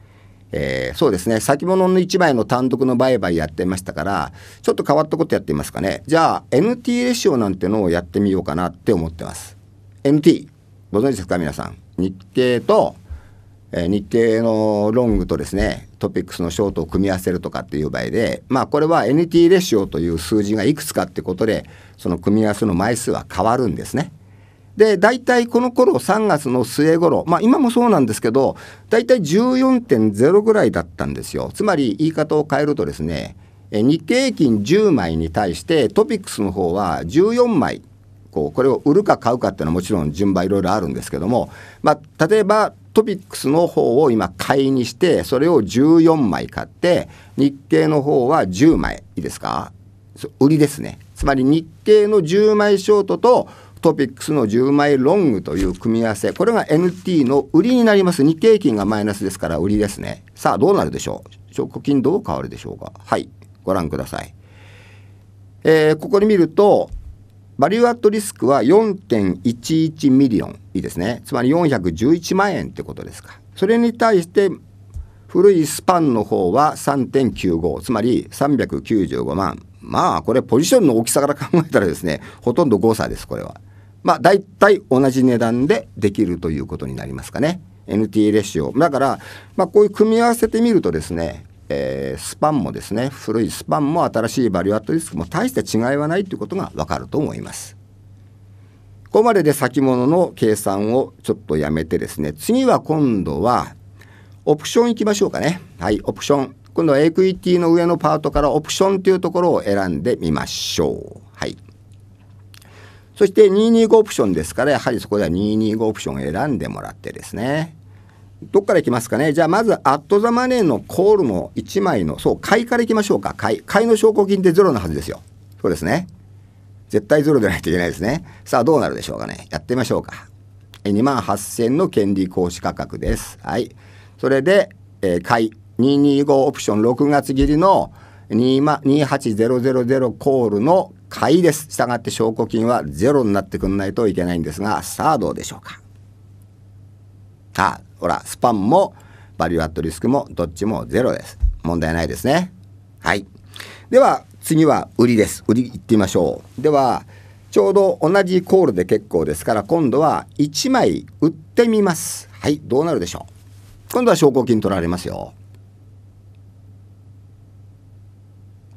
えー、そうですね先物の1枚の単独の売買やってましたからちょっと変わったことやってみますかねじゃあ NT レシオなんてのをやってみようかなって思ってます NT ご存知ですか皆さん日経と、えー、日経のロングとですねトピックスのショートを組み合わせるとかっていう場合でまあこれは NT レシオという数字がいくつかってことでその組み合わせの枚数は変わるんですねで大体この頃3月の末頃まあ今もそうなんですけど大体14.0ぐらいだったんですよつまり言い方を変えるとですね日経平均10枚に対してトピックスの方は14枚こうこれを売るか買うかっていうのはもちろん順番いろいろあるんですけども、まあ、例えばトピックスの方を今買いにしてそれを14枚買って日経の方は10枚いいですか売りですねつまり日経の10枚ショートとトピックスの10枚ロングという組み合わせ。これが NT の売りになります。日経金がマイナスですから売りですね。さあ、どうなるでしょう証拠金どう変わるでしょうかはい。ご覧ください。えー、ここに見ると、バリューアットリスクは4.11ミリオン。いいですね。つまり411万円ってことですか。それに対して、古いスパンの方は3.95。つまり395万。まあ、これポジションの大きさから考えたらですね、ほとんど誤差です、これは。まあ、大体同じ値段でできるということになりますかね。NT レシオ。だから、まあ、こういう組み合わせてみるとですね、えー、スパンもですね、古いスパンも新しいバリュアットリスクも大した違いはないということがわかると思います。ここまでで先物の計算をちょっとやめてですね、次は今度は、オプションいきましょうかね。はい、オプション。今度はエクイティの上のパートからオプションというところを選んでみましょう。はい。そして225オプションですから、やはりそこでは225オプションを選んでもらってですね。どっからいきますかね。じゃあまず、アットザマネーのコールの1枚の、そう、買いからいきましょうか。買い。買いの証拠金ってゼロのはずですよ。そうですね。絶対ゼロでないといけないですね。さあ、どうなるでしょうかね。やってみましょうか。2万8000の権利行使価格です。はい。それで、えー、買い。225オプション6月切りの28000コールの買いです。したがって証拠金はゼロになってくんないといけないんですが、さあどうでしょうか。あ、ほら、スパンもバリューアットリスクもどっちもゼロです。問題ないですね。はい。では、次は売りです。売り行ってみましょう。では、ちょうど同じコールで結構ですから、今度は1枚売ってみます。はい、どうなるでしょう。今度は証拠金取られますよ。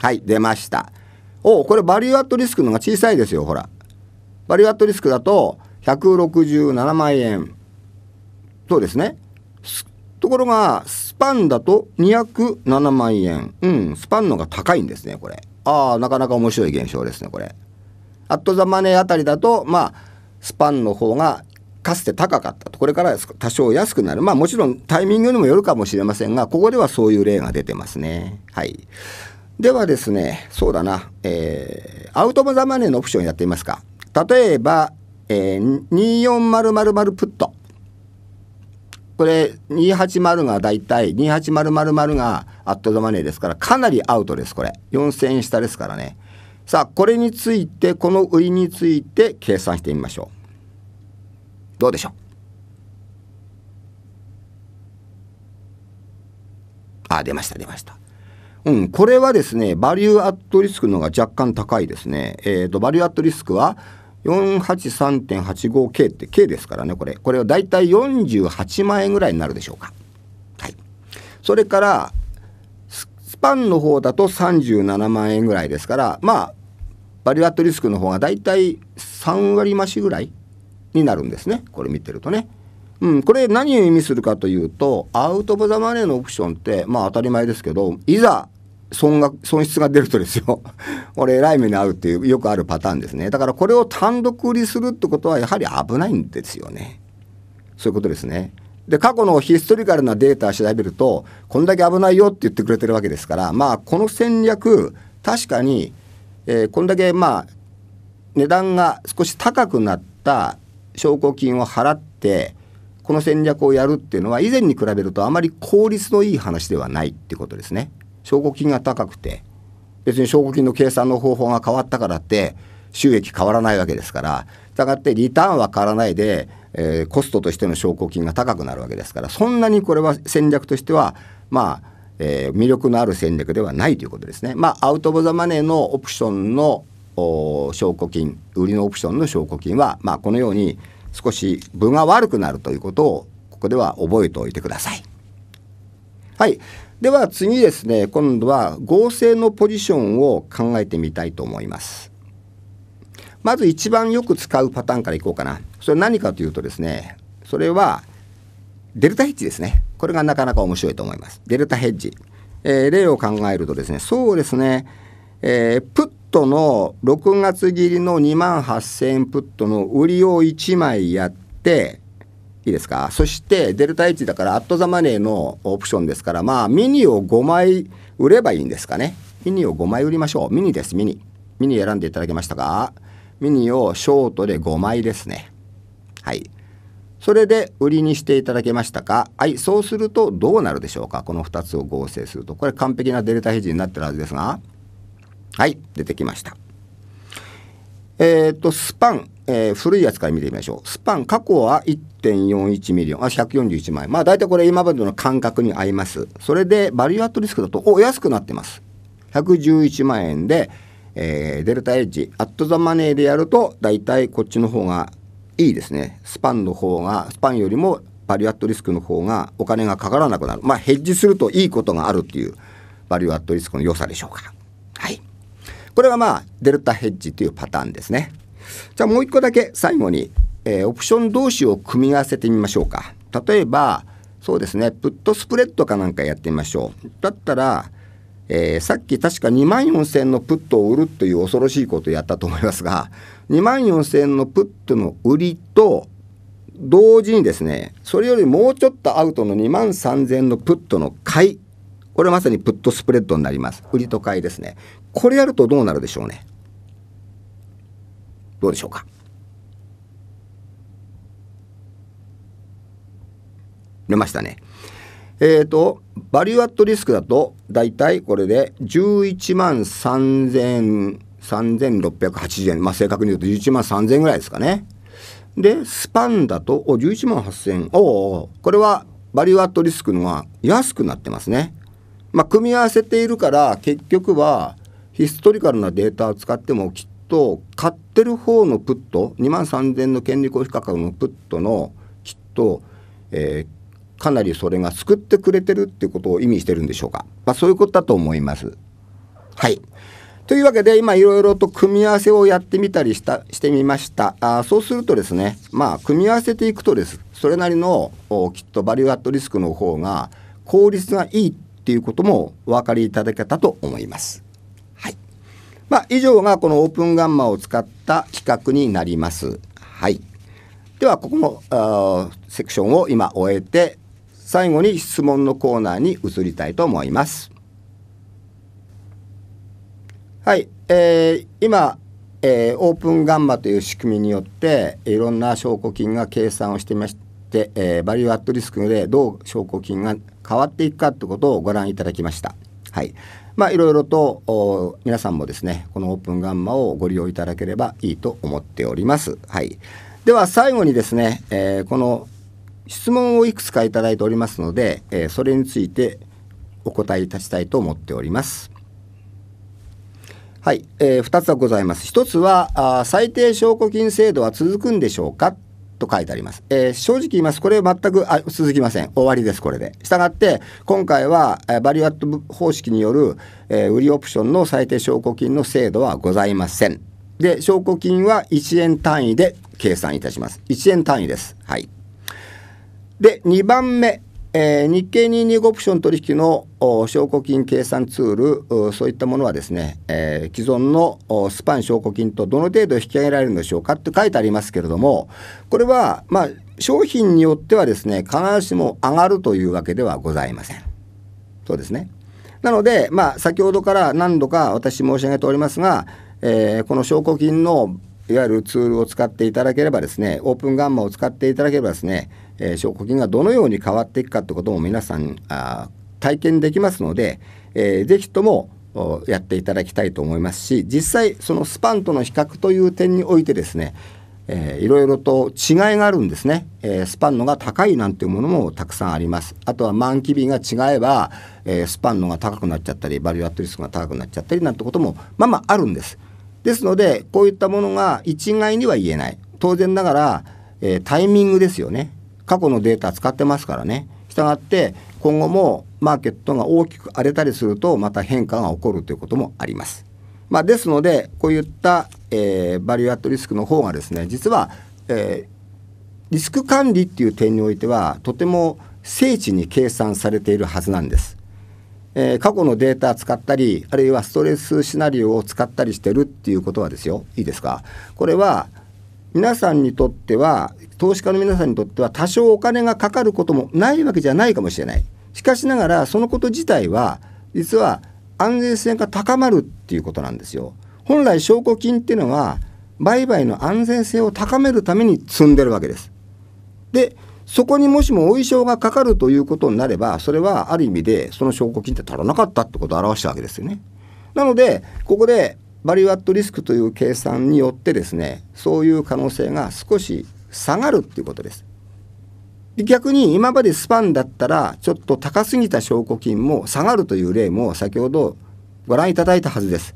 はい、出ました。おこれバリューアットリスクのが小さいですよほらバリューアットリスクだと167万円そうですねところがスパンだと207万円うんスパンのが高いんですねこれああなかなか面白い現象ですねこれアットザマネーあたりだとまあスパンの方がかつて高かったとこれから多少安くなるまあもちろんタイミングにもよるかもしれませんがここではそういう例が出てますねはい。ではですね、そうだな、えー、アウト・オザ・マネーのオプションやってみますか。例えば、えー、24000プット。これ、280がだいたい、28000がアット・ザ・マネーですから、かなりアウトです、これ。4000円下ですからね。さあ、これについて、この売りについて計算してみましょう。どうでしょうあ、出ました、出ました。うん、これはですね、バリューアットリスクのが若干高いですね。えっ、ー、と、バリューアットリスクは、483.85K って K ですからね、これ。これはだいたい48万円ぐらいになるでしょうか。はい。それから、スパンの方だと37万円ぐらいですから、まあ、バリューアットリスクの方がだいたい3割増しぐらいになるんですね。これ見てるとね。うん、これ何を意味するかというと、アウト・オブ・ザ・マネーのオプションって、まあ当たり前ですけど、いざ損が損失が出るとですよ俺 えらい目に遭うっていうよくあるパターンですねだからこれを単独売りするってことはやはり危ないんですよねそういうことですねで過去のヒストリカルなデータを調べるとこんだけ危ないよって言ってくれてるわけですからまあこの戦略確かに、えー、こんだけまあ値段が少し高くなった証拠金を払ってこの戦略をやるっていうのは以前に比べるとあまり効率のいい話ではないってことですね。証拠金が高くて別に証拠金の計算の方法が変わったからって収益変わらないわけですからしたがってリターンは変わらないで、えー、コストとしての証拠金が高くなるわけですからそんなにこれは戦略としてはまあえー、魅力のある戦略ではないということですね。まあ、アウト・オブ・ザ・マネーのオプションの証拠金売りのオプションの証拠金は、まあ、このように少し分が悪くなるということをここでは覚えておいてください。はい。では次ですね今度は合成のポジションを考えてみたいと思いますまず一番よく使うパターンからいこうかなそれ何かというとですねそれはデルタヘッジですねこれがなかなか面白いと思いますデルタヘッジ、えー、例を考えるとですねそうですね、えー、プットの6月切りの2万8000円プットの売りを1枚やっていいですかそしてデルタ H だからアットザマネーのオプションですからまあミニを5枚売ればいいんですかねミニを5枚売りましょうミニですミニミニ選んでいただけましたかミニをショートで5枚ですねはいそれで売りにしていただけましたかはいそうするとどうなるでしょうかこの2つを合成するとこれ完璧なデルタヘッジになってるはずですがはい出てきましたえっ、とスパンえー、古いやつから見てみましょう。スパン、過去は1.41ミリオン、あ、141万円。まあ大体これ今までの感覚に合います。それで、バリューアットリスクだと、お、安くなってます。111万円で、えー、デルタエッジ、アットザマネーでやると、大体こっちの方がいいですね。スパンの方が、スパンよりもバリューアットリスクの方がお金がかからなくなる。まあヘッジするといいことがあるっていう、バリューアットリスクの良さでしょうか。はい。これはまあ、デルタヘッジというパターンですね。じゃあもう一個だけ最後に、えー、オプション同士を組み合わせてみましょうか。例えば、そうですね、プットスプレッドかなんかやってみましょう。だったら、えー、さっき確か2万4000のプットを売るという恐ろしいことをやったと思いますが、2万4000のプットの売りと、同時にですねそれよりもうちょっとアウトの2万3000のプットの買いこれまさにプットスプレッドになります売りと買いですねこれやるとどうなるでしょうねどうでしょうか出ましたね。えっ、ー、と、バリューアットリスクだと、だいたいこれで11万3000、3680円。まあ、正確に言うと11万3000円ぐらいですかね。で、スパンだと、お、11万8000円。おおこれはバリューアットリスクのは安くなってますね。まあ、組み合わせているから、結局は、ヒストリカルなデータを使ってもきっと買ってる方のプット2万3000の権利行使価格のプットのきっと、えー、かなりそれが救ってくれてるっていうことを意味してるんでしょうか、まあ、そういうことだと思います。はいというわけで今いろいろと組み合わせをやってみたりしたしてみましたあそうするとですねまあ組み合わせていくとですそれなりのきっとバリューアットリスクの方が効率がいいっていうこともお分かりいただけたと思います。まあ、以上がこのオープンガンマを使った企画になります。はい。では、ここのセクションを今終えて、最後に質問のコーナーに移りたいと思います。はい、えー、今、えー、オープンガンマという仕組みによっていろんな証拠金が計算をしてまして、えー、バリューアットリスクでどう証拠金が変わっていくかってことをご覧いただきました。はい、まあ、いろいろと皆さんもですねこのオープンガンマをご利用いただければいいと思っております。はい、では最後にですね、えー、この質問をいくつかいいておりますので、えー、それについてお答えいたしたいと思っております。はい、えー、2つはございます。1つはあ最低証拠金制度は続くんでしょうかと書いてあります。えー、正直言います。これ全くあ続きません。終わりです、これで。したがって、今回は、えー、バリュアット方式による、えー、売りオプションの最低証拠金の制度はございません。で、証拠金は1円単位で計算いたします。1円単位です。はい。で、2番目、えー、日経225オプション取引の証拠金計算ツールそういったものはですね、えー、既存のスパン証拠金とどの程度引き上げられるんでしょうかって書いてありますけれどもこれはまあ商品によってはですね必ずしも上がるというわけではございません。そうですねなので、まあ、先ほどから何度か私申し上げておりますが、えー、この証拠金のいわゆるツールを使っていただければですねオープンガンマを使っていただければですねえー、証拠金がどのように変わっていくかってことも皆さんあ体験できますので、えー、ぜひともやっていただきたいと思いますし実際そのスパンとの比較という点においてですね、えいろいろと違いがあるんですね、えー、スパンのが高いなんていうものもたくさんありますあとは満期日が違えば、えー、スパンのが高くなっちゃったりバリューアットリスクが高くなっちゃったりなんてこともまあまああるんですですのでこういったものが一概には言えない当然ながら、えー、タイミングですよね過去のデータ使ってますからねしたがって今後もマーケットが大きく荒れたりするとまた変化が起こるということもあります。まあ、ですのでこういった、えー、バリューアットリスクの方がですね実は、えー、リスク管理っていう点においてはとても精緻に計算されているはずなんです。えー、過去のデータ使ったりあるいはストレスシナリオを使ったりしてるっていうことはですよいいですかこれは皆さんにとっては投資家の皆さんにとっては多少お金がかかることもないわけじゃないかもしれないしかしながらそのこと自体は実は安全性が高まるっていうことなんですよ本来証拠金っていうのは売買の安全性を高めるために積んでるわけですでそこにもしもお衣装がかかるということになればそれはある意味でその証拠金って足らなかったってことを表したわけですよねなのでここでバリューアットリスクという計算によってですねそういう可能性が少し下がるっていうことです。逆に今までスパンだったらちょっと高すぎた証拠金も下がるという例も先ほどご覧いただいたはずです。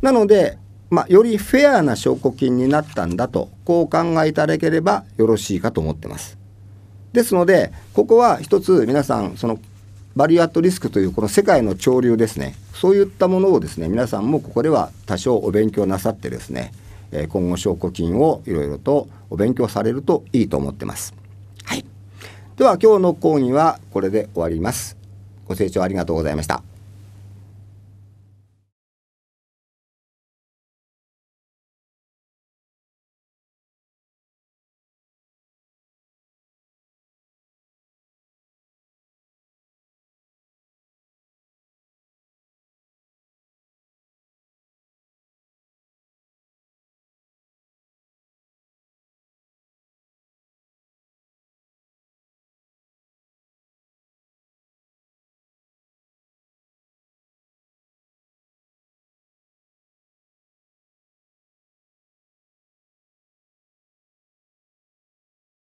なので、まあ、よりフェアな証拠金になったんだとこう考えいただければよろしいかと思ってます。ですのでここは一つ皆さんそのバリューアットリスクというこの世界の潮流ですねそういったものをですね皆さんもここでは多少お勉強なさってですねえ今後証拠金をいろいろとお勉強されるといいと思ってます。はい、では今日の講義はこれで終わります。ご清聴ありがとうございました。